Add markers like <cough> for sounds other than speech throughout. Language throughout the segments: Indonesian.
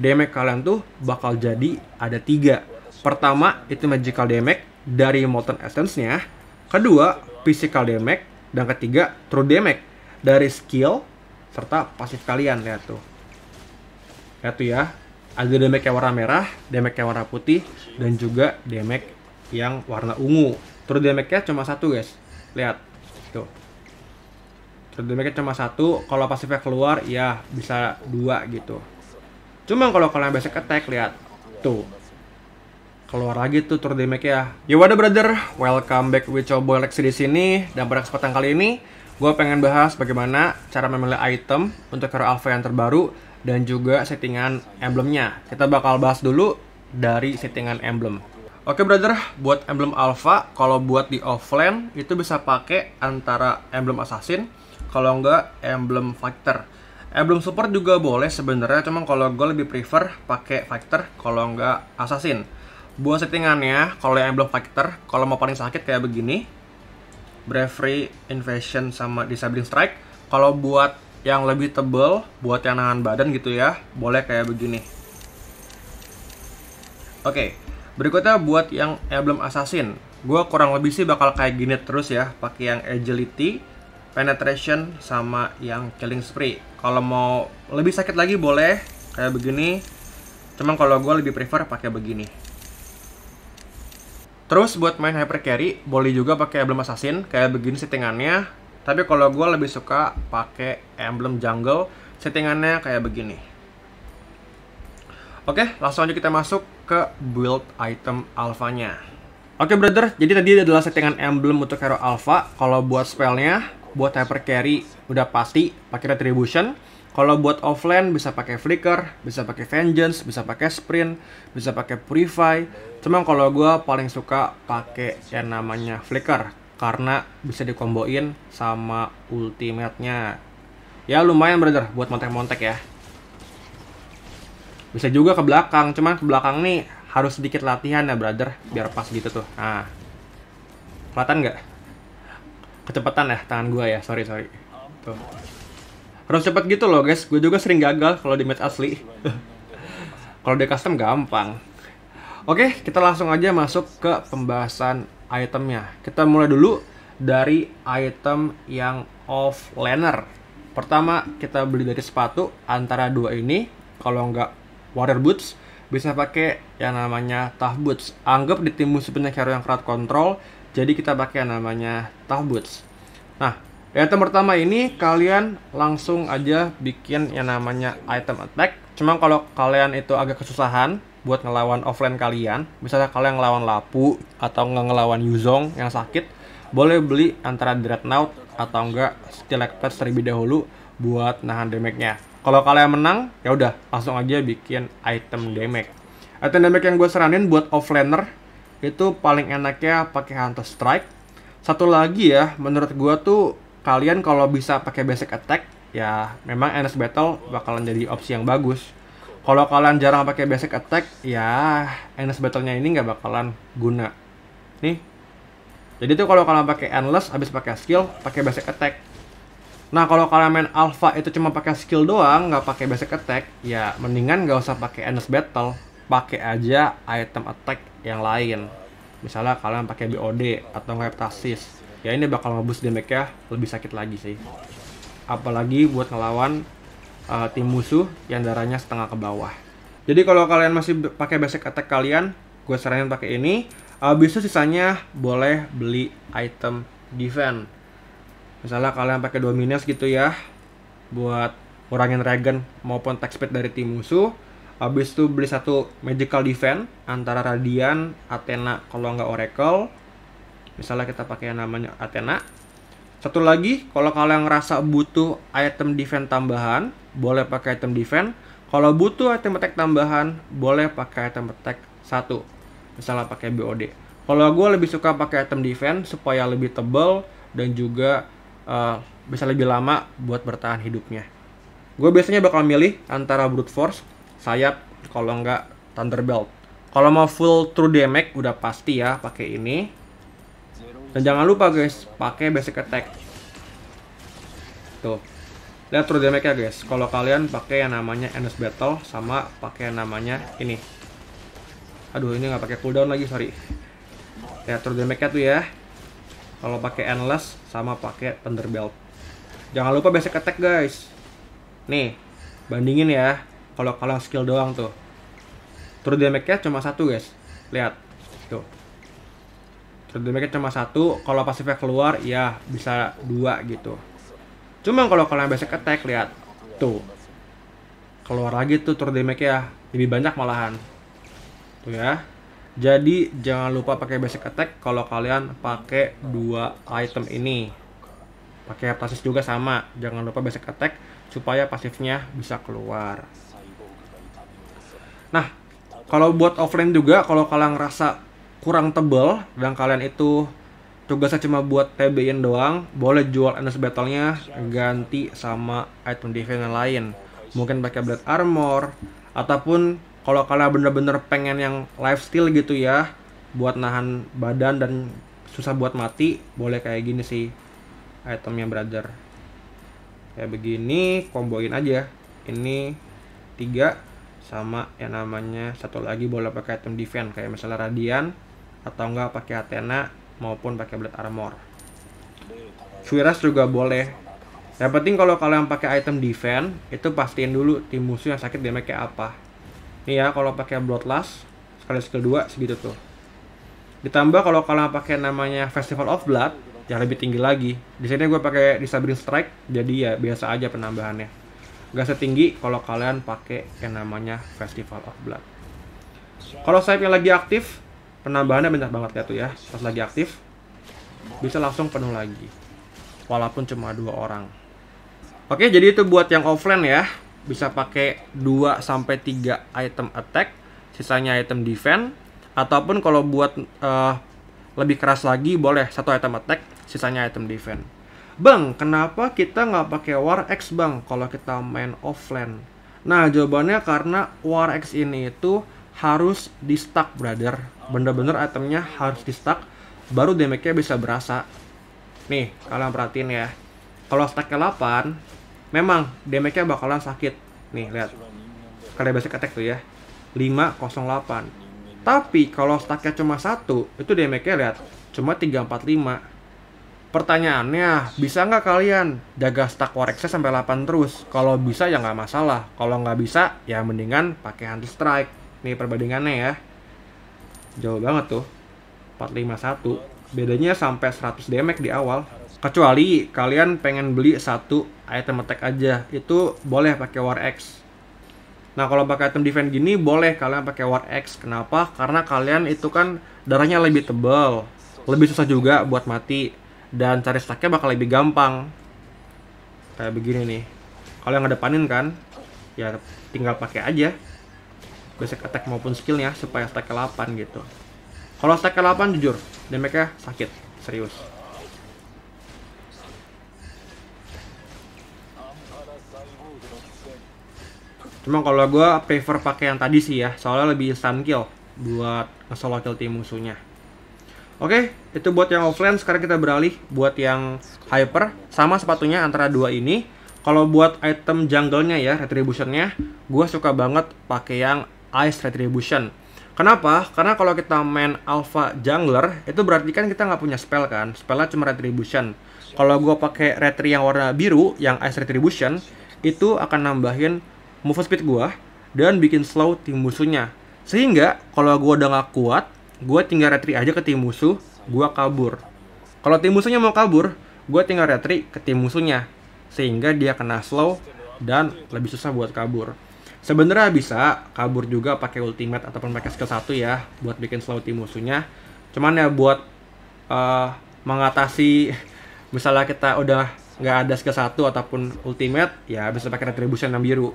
damage kalian tuh bakal jadi ada tiga. Pertama, itu magical damage dari Molten Essence-nya. Kedua, physical damage. Dan ketiga, true damage dari skill serta pasif kalian. Lihat tuh. Lihat tuh ya. Ada damage yang warna merah, damage yang warna putih, dan juga damage yang warna ungu. True damage-nya cuma satu, guys. Lihat. Tuh. True damage-nya cuma satu. Kalau pasifnya keluar, ya bisa dua gitu. Cuma kalau kalian basic ketek lihat tuh keluar lagi tuh tour damage ya. Yo what brother, welcome back with Cowboy Lexi di sini dan pada kesempatan kali ini gue pengen bahas bagaimana cara memilih item untuk hero alpha yang terbaru dan juga settingan emblemnya. Kita bakal bahas dulu dari settingan emblem. Oke okay, brother, buat emblem alpha kalau buat di offline itu bisa pakai antara emblem assassin kalau enggak emblem fighter. Emblem eh, support juga boleh sebenarnya, cuma kalau gue lebih prefer pakai fighter kalau nggak assassin. Buat settingannya, kalau yang emblem fighter, kalau mau paling sakit kayak begini, bravery, invasion sama disabling strike. Kalau buat yang lebih tebel, buat yang nahan badan gitu ya, boleh kayak begini. Oke, okay, berikutnya buat yang emblem assassin. Gue kurang lebih sih bakal kayak gini terus ya, pakai yang agility, penetration sama yang killing spree kalau mau lebih sakit lagi boleh kayak begini cuman kalau gue lebih prefer pakai begini terus buat main hyper carry boleh juga pakai emblem assassin kayak begini settingannya tapi kalau gue lebih suka pakai emblem jungle settingannya kayak begini Oke, langsung aja kita masuk ke build item alfanya. Oke brother, jadi tadi adalah settingan emblem untuk hero alpha. Kalau buat spellnya, buat hyper carry udah pasti pakai retribution. Kalau buat offline bisa pakai flicker, bisa pakai vengeance, bisa pakai sprint, bisa pakai purify. Cuma kalau gue paling suka pakai yang namanya flicker karena bisa dikomboin sama ultimate-nya. Ya lumayan brother buat montek-montek ya. Bisa juga ke belakang, cuman ke belakang nih harus sedikit latihan ya brother biar pas gitu tuh. Nah. Kelihatan nggak? kecepatan ya tangan gue ya sorry sorry tuh harus cepet gitu loh guys gue juga sering gagal kalau di match asli <laughs> kalau di custom gampang oke kita langsung aja masuk ke pembahasan itemnya kita mulai dulu dari item yang off laner. pertama kita beli dari sepatu antara dua ini kalau nggak water boots bisa pakai yang namanya tough boots anggap di tim musuh punya hero yang kerat kontrol jadi kita pakai yang namanya boots Nah, item pertama ini kalian langsung aja bikin yang namanya item attack. Cuma kalau kalian itu agak kesusahan buat ngelawan offline kalian, misalnya kalian ngelawan Lapu atau nggak ngelawan Yuzong yang sakit, boleh beli antara Dreadnought atau enggak Stilectus terlebih dahulu buat nahan damage-nya. Kalau kalian menang, ya udah langsung aja bikin item damage. Item damage yang gue saranin buat offlaner itu paling enaknya pakai Hunter Strike. Satu lagi ya, menurut gua tuh kalian kalau bisa pakai basic attack, ya memang NS Battle bakalan jadi opsi yang bagus. Kalau kalian jarang pakai basic attack, ya NS Battle-nya ini nggak bakalan guna. Nih. Jadi tuh kalau kalian pakai endless habis pakai skill, pakai basic attack. Nah, kalau kalian main alpha itu cuma pakai skill doang, nggak pakai basic attack, ya mendingan nggak usah pakai endless battle, pakai aja item attack yang lain misalnya kalian pakai BOD atau Leptasis ya ini bakal ngebus damage ya lebih sakit lagi sih apalagi buat ngelawan uh, tim musuh yang darahnya setengah ke bawah jadi kalau kalian masih pakai basic attack kalian gue saranin pakai ini abis itu sisanya boleh beli item defense misalnya kalian pakai dominance gitu ya buat kurangin regen maupun attack speed dari tim musuh Habis itu beli satu Magical Defense antara Radian, Athena kalau nggak Oracle. Misalnya kita pakai yang namanya Athena. Satu lagi, kalau kalian ngerasa butuh item defense tambahan, boleh pakai item defense. Kalau butuh item attack tambahan, boleh pakai item attack satu. Misalnya pakai BOD. Kalau gue lebih suka pakai item defense supaya lebih tebal dan juga uh, bisa lebih lama buat bertahan hidupnya. Gue biasanya bakal milih antara brute force sayap kalau nggak Thunderbolt kalau mau full true damage udah pasti ya pakai ini dan jangan lupa guys pakai basic attack tuh lihat true damage ya guys kalau kalian pakai yang namanya endless battle sama pakai yang namanya ini aduh ini nggak pakai cooldown lagi sorry lihat true damage nya tuh ya kalau pakai endless sama pakai thunderbolt jangan lupa basic attack guys nih bandingin ya kalau kalian skill doang tuh True damage-nya cuma satu guys Lihat Tuh True damage-nya cuma satu Kalau pasifnya keluar ya bisa dua gitu Cuma kalau kalian basic attack lihat Tuh Keluar lagi tuh true damage-nya Lebih banyak malahan Tuh ya Jadi jangan lupa pakai basic attack Kalau kalian pakai dua item ini Pakai aptasis juga sama Jangan lupa basic attack Supaya pasifnya bisa keluar Nah, kalau buat offline juga kalau kalian ngerasa kurang tebel dan kalian itu tugasnya cuma buat TBN doang, boleh jual endless battle-nya ganti sama item defense yang lain. Mungkin pakai blade armor ataupun kalau kalian bener-bener pengen yang life steal gitu ya buat nahan badan dan susah buat mati, boleh kayak gini sih itemnya brother. Kayak begini, komboin aja. Ini tiga sama yang namanya satu lagi boleh pakai item defense kayak misalnya Radian atau enggak pakai Athena maupun pakai Blade Armor. Suiras juga boleh. Yang penting kalau kalian pakai item defense itu pastiin dulu tim musuh yang sakit damage kayak apa. Nih ya kalau pakai Bloodlust sekali skill dua segitu tuh. Ditambah kalau kalian pakai namanya Festival of Blood yang lebih tinggi lagi. Di sini gue pakai Disabling Strike jadi ya biasa aja penambahannya nggak setinggi kalau kalian pakai yang namanya Festival of Blood. Kalau sayapnya lagi aktif, penambahannya banyak banget ya tuh ya. Pas lagi aktif, bisa langsung penuh lagi. Walaupun cuma dua orang. Oke, jadi itu buat yang offline ya. Bisa pakai 2 sampai 3 item attack, sisanya item defense ataupun kalau buat uh, lebih keras lagi boleh satu item attack, sisanya item defense. Bang, kenapa kita nggak pakai War X bang kalau kita main offline? Nah, jawabannya karena War X ini itu harus di stuck brother. Bener-bener itemnya harus di stuck baru damage-nya bisa berasa. Nih, kalian perhatiin ya. Kalau stack 8, memang damage-nya bakalan sakit. Nih, lihat. Kalian basic attack tuh ya. 508. Tapi kalau stack-nya cuma satu, itu damage-nya lihat cuma 345 Pertanyaannya, bisa nggak kalian jaga stak koreksnya sampai 8 terus? Kalau bisa ya nggak masalah. Kalau nggak bisa, ya mendingan pakai Hunter Strike. Nih perbandingannya ya. Jauh banget tuh. 451. Bedanya sampai 100 damage di awal. Kecuali kalian pengen beli satu item attack aja. Itu boleh pakai War X. Nah, kalau pakai item defense gini boleh kalian pakai War X. Kenapa? Karena kalian itu kan darahnya lebih tebal, lebih susah juga buat mati dan cari stacknya bakal lebih gampang kayak begini nih kalau yang ngedepanin kan ya tinggal pakai aja basic attack maupun skillnya supaya stack 8 gitu kalau stack 8 jujur damage sakit serius cuma kalau gue prefer pakai yang tadi sih ya soalnya lebih instant kill buat nge-solo kill tim musuhnya Oke, okay, itu buat yang offline. Sekarang kita beralih buat yang hyper. Sama sepatunya antara dua ini. Kalau buat item jungle-nya ya, retribution-nya, gue suka banget pakai yang ice retribution. Kenapa? Karena kalau kita main alpha jungler, itu berarti kan kita nggak punya spell kan. Spellnya cuma retribution. Kalau gue pakai retri yang warna biru, yang ice retribution, itu akan nambahin move speed gue dan bikin slow tim musuhnya. Sehingga kalau gue udah nggak kuat, gue tinggal retri aja ke tim musuh gue kabur kalau tim musuhnya mau kabur gue tinggal retri ke tim musuhnya sehingga dia kena slow dan lebih susah buat kabur sebenarnya bisa kabur juga pakai ultimate ataupun pakai skill satu ya buat bikin slow tim musuhnya cuman ya buat uh, mengatasi <laughs> misalnya kita udah nggak ada skill satu ataupun ultimate ya bisa pakai retribution yang biru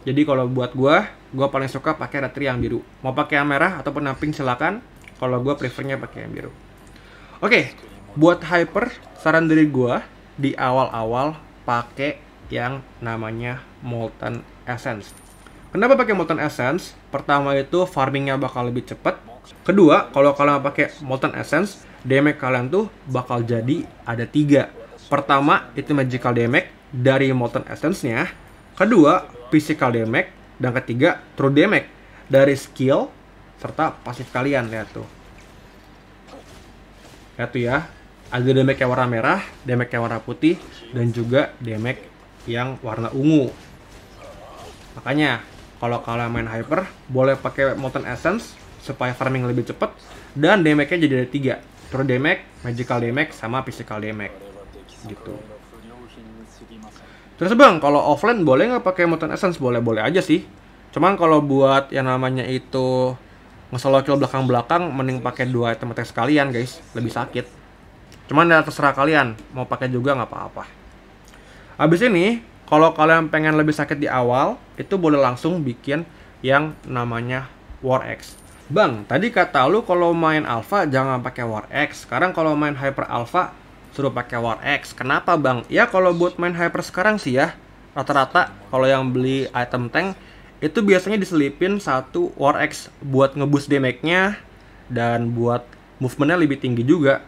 jadi kalau buat gue, gue paling suka pakai retri yang biru. Mau pakai yang merah ataupun yang pink silakan. Kalau gue prefernya pakai yang biru. Oke, okay, buat hyper saran dari gue di awal-awal pakai yang namanya molten essence. Kenapa pakai molten essence? Pertama itu farmingnya bakal lebih cepat. Kedua, kalau kalian pakai molten essence, damage kalian tuh bakal jadi ada tiga. Pertama itu magical damage dari molten essence-nya. Kedua, physical damage. Dan ketiga, true damage. Dari skill serta pasif kalian. Lihat tuh. Lihat tuh ya. Ada damage yang warna merah, damage yang warna putih, dan juga damage yang warna ungu. Makanya, kalau kalian main hyper, boleh pakai Mountain Essence supaya farming lebih cepat dan damage-nya jadi ada tiga. True damage, magical damage, sama physical damage. Gitu. Terus bang, kalau offline boleh nggak pakai Mountain Essence? Boleh-boleh aja sih. Cuman kalau buat yang namanya itu kill belakang-belakang, mending pakai dua item attack sekalian guys, lebih sakit. Cuman ya terserah kalian, mau pakai juga nggak apa-apa. Habis ini, kalau kalian pengen lebih sakit di awal, itu boleh langsung bikin yang namanya War X. Bang, tadi kata lu kalau main Alpha jangan pakai War X. Sekarang kalau main Hyper Alpha suruh pakai War X. Kenapa bang? Ya kalau buat main hyper sekarang sih ya rata-rata kalau yang beli item tank itu biasanya diselipin satu War X buat ngebus damage-nya dan buat movementnya lebih tinggi juga.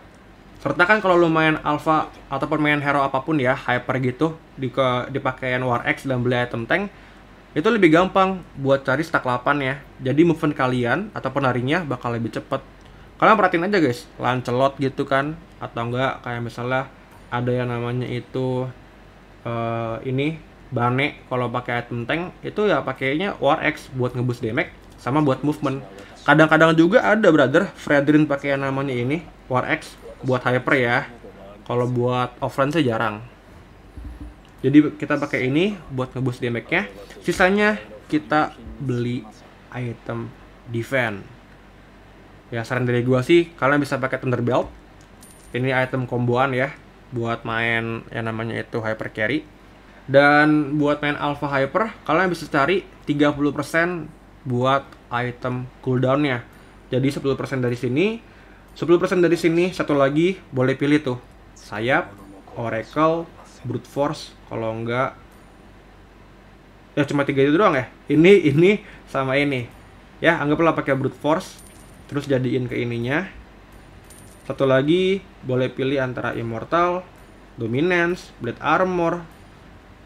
Serta kan kalau lo main alpha ataupun main hero apapun ya, hyper gitu di ke War X dan beli item tank itu lebih gampang buat cari stack 8 ya. Jadi movement kalian ataupun larinya bakal lebih cepet kalian perhatiin aja guys lancelot gitu kan atau enggak kayak misalnya ada yang namanya itu uh, ini bane kalau pakai item tank itu ya pakainya war x buat ngebus damage sama buat movement kadang-kadang juga ada brother Fredrin pakai yang namanya ini war x buat hyper ya kalau buat offline sih jarang jadi kita pakai ini buat ngebus damage-nya sisanya kita beli item defense ya saran dari gue sih kalian bisa pakai belt ini item komboan ya buat main yang namanya itu hyper carry dan buat main alpha hyper kalian bisa cari 30% buat item cooldownnya jadi 10% dari sini 10% dari sini satu lagi boleh pilih tuh sayap oracle brute force kalau enggak ya cuma tiga itu doang ya ini ini sama ini ya anggaplah pakai brute force terus jadiin ke ininya satu lagi boleh pilih antara immortal dominance blade armor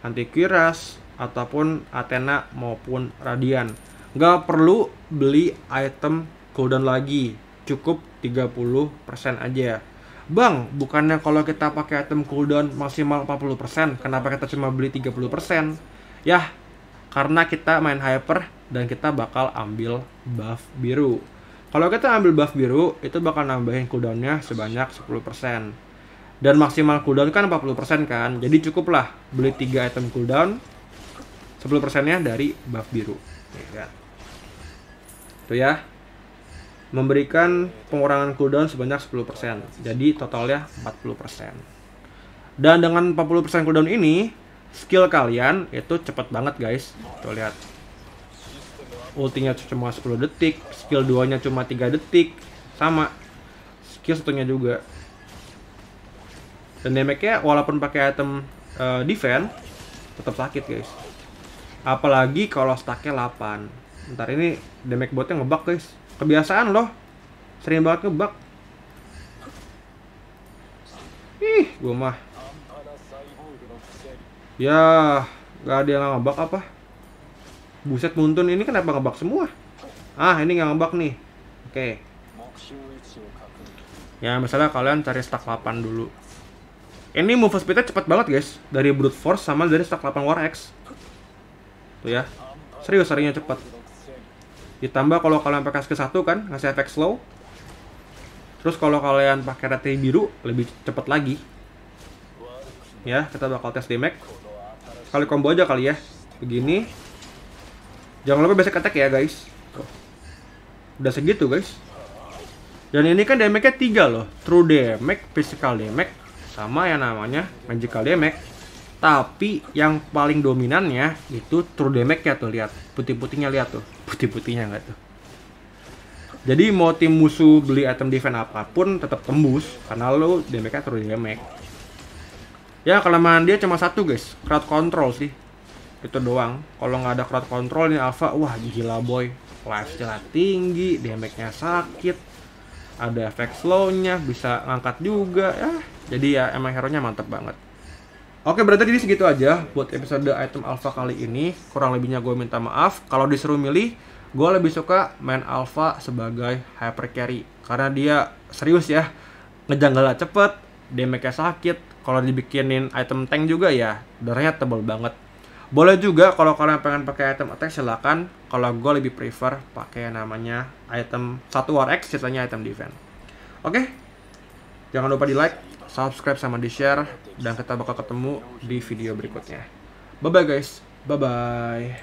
anti kiras ataupun Athena maupun Radian nggak perlu beli item cooldown lagi cukup 30% aja Bang, bukannya kalau kita pakai item cooldown maksimal 40%, kenapa kita cuma beli 30%? Yah, karena kita main hyper dan kita bakal ambil buff biru. Kalau kita ambil buff biru, itu bakal nambahin cooldownnya sebanyak 10%. Dan maksimal cooldown kan 40% kan, jadi cukuplah beli 3 item cooldown, 10%-nya dari buff biru. Itu ya. Memberikan pengurangan cooldown sebanyak 10%, jadi totalnya 40%. Dan dengan 40% cooldown ini, skill kalian itu cepat banget guys. Tuh lihat, ultinya cuma 10 detik, skill 2-nya cuma 3 detik. Sama. Skill satunya juga. Dan damage-nya walaupun pakai item uh, defense tetap sakit, guys. Apalagi kalau stack-nya 8. Ntar ini damage bot-nya ngebug, guys. Kebiasaan loh. Sering banget ngebug. Ih, gue mah. Ya, gak ada yang ngebug apa? Buset Muntun ini kenapa ngebak semua? Ah, ini nggak ngebak nih. Oke. Okay. Ya, misalnya kalian cari stack 8 dulu. Ini move speed-nya cepat banget, guys. Dari brute force sama dari stack 8 War X. Tuh ya. Serius, serinya cepat. Ditambah kalau kalian pakai skill 1 kan, ngasih efek slow. Terus kalau kalian pakai rate biru, lebih cepat lagi. Ya, kita bakal tes damage. Kali combo aja kali ya. Begini, Jangan lupa biasa attack ya guys. Udah segitu guys. Dan ini kan damage-nya 3 loh. True damage, physical damage, sama yang namanya magical damage. Tapi yang paling dominannya itu true damage ya tuh lihat. Putih-putihnya lihat tuh. Putih-putihnya nggak tuh. Jadi mau tim musuh beli item defense apapun tetap tembus karena lo damage-nya true damage. Ya kelemahan dia cuma satu guys, crowd control sih itu doang kalau nggak ada crowd control ini Alpha wah gila boy life-nya tinggi damage-nya sakit ada efek slow-nya bisa ngangkat juga ya jadi ya emang hero nya mantep banget Oke berarti jadi segitu aja buat episode item alpha kali ini kurang lebihnya gue minta maaf kalau disuruh milih gue lebih suka main alpha sebagai hyper carry karena dia serius ya ngejanggala cepet damage-nya sakit kalau dibikinin item tank juga ya darahnya tebal banget boleh juga kalau kalian pengen pakai item attack silahkan. Kalau gue lebih prefer pakai namanya item 1 war X ceritanya item defense. Oke. Okay? Jangan lupa di like, subscribe sama di share dan kita bakal ketemu di video berikutnya. Bye bye guys. Bye bye.